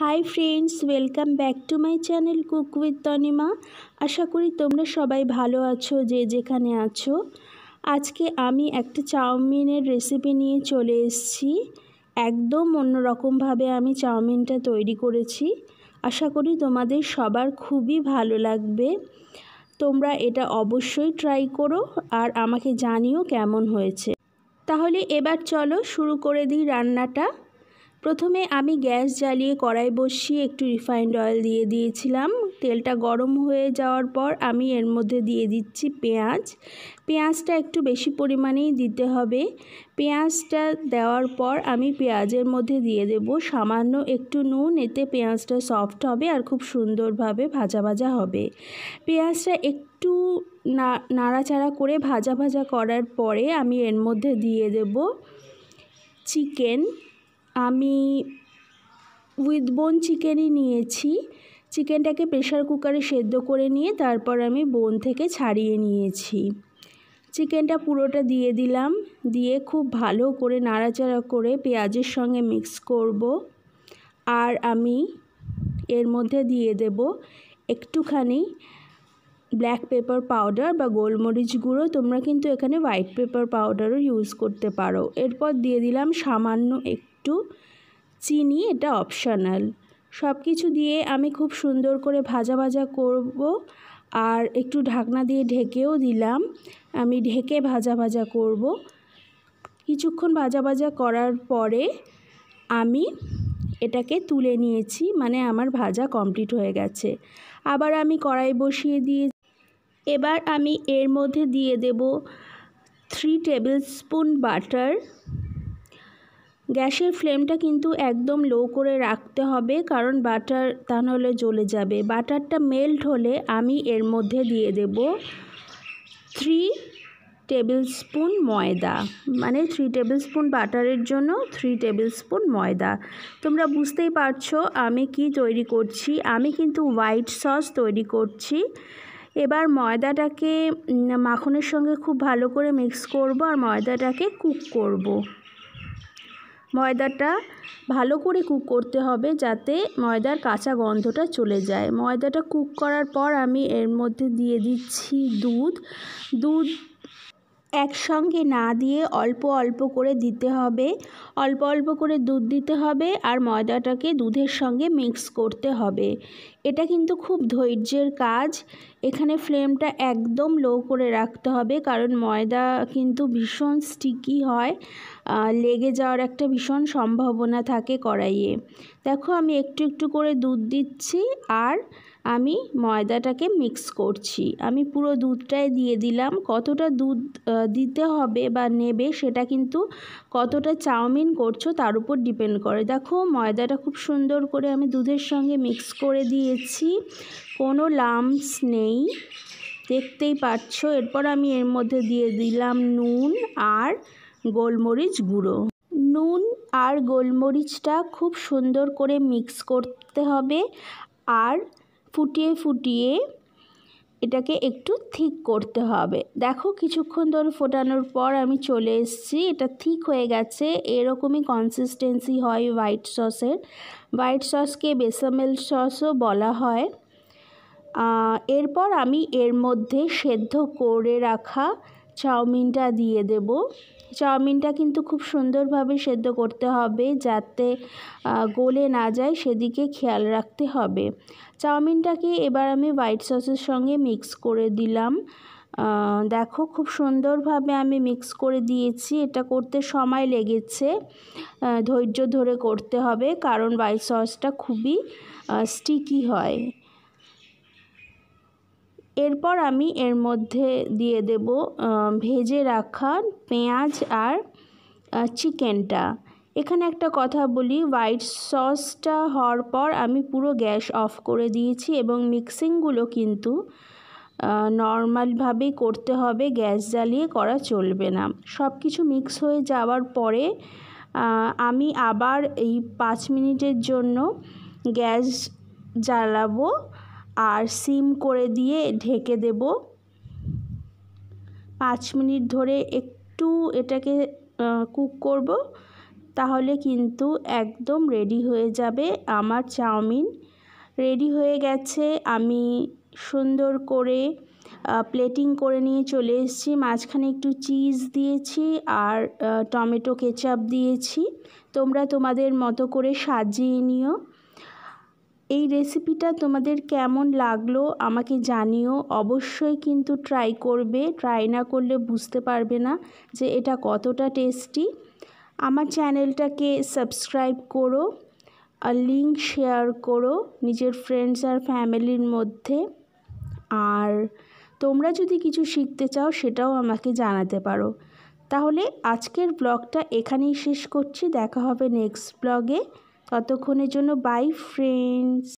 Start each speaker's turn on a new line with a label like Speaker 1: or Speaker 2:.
Speaker 1: High friends welcome back to my channel cook with Tanima আশা করি তোমরা সবাই ভালো আছো যে যেখানে আছো আজকে আমি একটা চাউমিনের রেসিপি নিয়ে চলে এসেছি একদম অন্যরকমভাবে আমি চাউমিনটা তৈরি করেছি আশা করি তোমাদের সবার খুবই ভালো লাগবে তোমরা এটা অবশ্যই ট্রাই করো আর আমাকে জানিও কেমন হয়েছে তাহলে এবার চলো শুরু করে দিই রান্নাটা প্রথমে আমি গ্যাস জ্বালিয়ে কড়াই বসিয়ে একটু রিফাইন্ড অয়েল দিয়ে দিয়েছিলাম তেলটা গরম হয়ে যাওয়ার পর আমি এর মধ্যে দিয়ে দিচ্ছি পেঁয়াজ পেঁয়াজটা একটু বেশি পরিমাণেই দিতে হবে পেঁয়াজটা দেওয়ার পর আমি পেঁয়াজের মধ্যে দিয়ে দেব সামান্য একটু নুন এতে পেঁয়াজটা সফট হবে আর খুব সুন্দরভাবে ভাজা ভাজা হবে পেঁয়াজটা একটু না নাড়াচাড়া করে ভাজা ভাজা করার পরে আমি এর মধ্যে দিয়ে দেব চিকেন আমি উইথ বোন চিকেনই নিয়েছি চিকেনটাকে প্রেশার কুকারে সেদ্ধ করে নিয়ে তারপর আমি বোন থেকে ছাড়িয়ে নিয়েছি চিকেনটা পুরোটা দিয়ে দিলাম দিয়ে খুব ভালো করে নাড়াচাড়া করে পেঁয়াজের সঙ্গে মিক্স করব আর আমি এর মধ্যে দিয়ে দেব একটুখানি ব্ল্যাক পেপার পাউডার বা গোলমরিচ গুঁড়ো তোমরা কিন্তু এখানে হোয়াইট পেপার পাউডারও ইউজ করতে পারো এরপর দিয়ে দিলাম সামান্য এক একটু চিনি এটা অপশনাল সব কিছু দিয়ে আমি খুব সুন্দর করে ভাজা ভাজা করব আর একটু ঢাকনা দিয়ে ঢেকেও দিলাম আমি ঢেকে ভাজা ভাজা করব কিছুক্ষণ ভাজা ভাজা করার পরে আমি এটাকে তুলে নিয়েছি মানে আমার ভাজা কমপ্লিট হয়ে গেছে আবার আমি কড়াই বসিয়ে দিয়ে এবার আমি এর মধ্যে দিয়ে দেব থ্রি টেবিল স্পুন বাটার গ্যাসের ফ্লেমটা কিন্তু একদম লো করে রাখতে হবে কারণ বাটার তা নাহলে জ্বলে যাবে বাটারটা মেল্ট হলে আমি এর মধ্যে দিয়ে দেব থ্রি টেবিল স্পুন ময়দা মানে থ্রি টেবিল স্পুন বাটারের জন্য থ্রি টেবিল স্পুন ময়দা তোমরা বুঝতেই পারছো আমি কি তৈরি করছি আমি কিন্তু হোয়াইট সস তৈরি করছি এবার ময়দাটাকে মাখনের সঙ্গে খুব ভালো করে মিক্স করব আর ময়দাটাকে কুক করব। ময়দাটা ভালো করে কুক করতে হবে যাতে ময়দার কাঁচা গন্ধটা চলে যায় ময়দাটা কুক করার পর আমি এর মধ্যে দিয়ে দিচ্ছি দুধ দুধ একসঙ্গে না দিয়ে অল্প অল্প করে দিতে হবে অল্প অল্প করে দুধ দিতে হবে আর ময়দাটাকে দুধের সঙ্গে মিক্স করতে হবে এটা কিন্তু খুব ধৈর্যের কাজ এখানে ফ্লেমটা একদম লো করে রাখতে হবে কারণ ময়দা কিন্তু ভীষণ স্টিকি হয় লেগে যাওয়ার একটা ভীষণ সম্ভাবনা থাকে কড়াইয়ে দেখো আমি একটু একটু করে দুধ দিচ্ছি আর আমি ময়দাটাকে মিক্স করছি আমি পুরো দুধটাই দিয়ে দিলাম কতটা দুধ দিতে হবে বা নেবে সেটা কিন্তু কতটা চাউমিন করছো তার উপর ডিপেন্ড করে দেখো ময়দাটা খুব সুন্দর করে আমি দুধের সঙ্গে মিক্স করে দিয়েছি কোনো লামস নেই দেখতেই পাচ্ছ এরপর আমি এর মধ্যে দিয়ে দিলাম নুন আর গোলমরিচ গুঁড়ো নুন আর গোলমরিচটা খুব সুন্দর করে মিক্স করতে হবে আর ফুটিয়ে ফুটিয়ে এটাকে একটু থিক করতে হবে দেখো কিছুক্ষণ ধরে ফোটানোর পর আমি চলে এসেছি এটা থিক হয়ে গেছে এরকমই কনসিস্টেন্সি হয় হোয়াইট সসের হোয়াইট সসকে বেসামেল সসও বলা হয় এরপর আমি এর মধ্যে সেদ্ধ করে রাখা চাউমিনটা দিয়ে দেব চাউমিনটা কিন্তু খুব সুন্দরভাবে সেদ্ধ করতে হবে যাতে গলে না যায় সেদিকে খেয়াল রাখতে হবে চাউমিনটাকে এবার আমি হোয়াইট সসের সঙ্গে মিক্স করে দিলাম দেখো খুব সুন্দরভাবে আমি মিক্স করে দিয়েছি এটা করতে সময় লেগেছে ধৈর্য ধরে করতে হবে কারণ হোয়াইট সসটা খুবই স্টিকি হয় এরপর আমি এর মধ্যে দিয়ে দেব ভেজে রাখা পেঁয়াজ আর চিকেনটা এখানে একটা কথা বলি হোয়াইট সসটা হওয়ার পর আমি পুরো গ্যাস অফ করে দিয়েছি এবং মিক্সিংগুলো কিন্তু নর্মালভাবেই করতে হবে গ্যাস জ্বালিয়ে করা চলবে না সব কিছু মিক্স হয়ে যাওয়ার পরে আমি আবার এই পাঁচ মিনিটের জন্য গ্যাস জ্বালাবো আর সিম করে দিয়ে ঢেকে দেব পাঁচ মিনিট ধরে একটু এটাকে কুক করব তাহলে কিন্তু একদম রেডি হয়ে যাবে আমার চাউমিন রেডি হয়ে গেছে আমি সুন্দর করে প্লেটিং করে নিয়ে চলে এসেছি মাঝখানে একটু চিজ দিয়েছি আর টমেটো কেচাপ দিয়েছি তোমরা তোমাদের মতো করে সাজিয়ে নিও এই রেসিপিটা তোমাদের কেমন লাগলো আমাকে জানিও অবশ্যই কিন্তু ট্রাই করবে ট্রাই না করলে বুঝতে পারবে না যে এটা কতটা টেস্টি আমার চ্যানেলটাকে সাবস্ক্রাইব করো আর লিঙ্ক শেয়ার করো নিজের ফ্রেন্ডস আর ফ্যামিলির মধ্যে আর তোমরা যদি কিছু শিখতে চাও সেটাও আমাকে জানাতে পারো তাহলে আজকের ব্লগটা এখানেই শেষ করছি দেখা হবে নেক্সট ব্লগে ততক্ষণের জন্য বাই ফ্রেন্ডস